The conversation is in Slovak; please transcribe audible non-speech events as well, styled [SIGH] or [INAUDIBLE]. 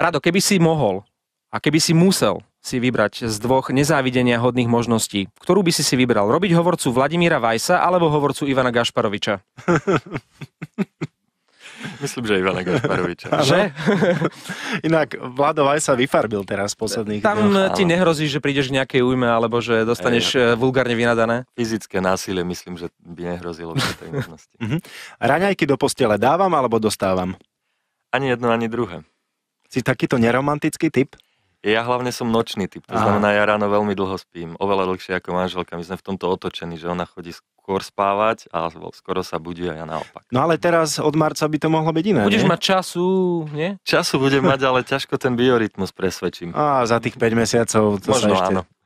Rado, keby si mohol a keby si musel si vybrať z dvoch nezávidenia hodných možností, ktorú by si si vybral? Robiť hovorcu Vladimíra Vajsa alebo hovorcu Ivana Gašparoviča? [LAUGHS] Myslím, že Ivana Gašparoviča. [LAUGHS] že? [LAUGHS] Inak Vlado Vajsa vyfarbil teraz posledných Tam dňoch. ti nehrozí, že prídeš k nejakej újme alebo že dostaneš Ej, e, vulgárne vynadané? Fyzické násilie myslím, že by nehrozilo v tej možnosti. Mhm. Raňajky do postele dávam alebo dostávam? Ani jedno, ani druhé. Si takýto neromantický typ? Ja hlavne som nočný typ, to Aha. znamená, ja ráno veľmi dlho spím, oveľa dlhšie ako manželka. My sme v tomto otočení, že ona chodí skôr spávať a skoro sa budí a ja naopak. No ale teraz od marca by to mohlo byť iné. Budeš nie? mať času, nie? Času budem mať, ale ťažko ten biorytmus presvedčím. A za tých 5 mesiacov to Možno sa ešte... áno.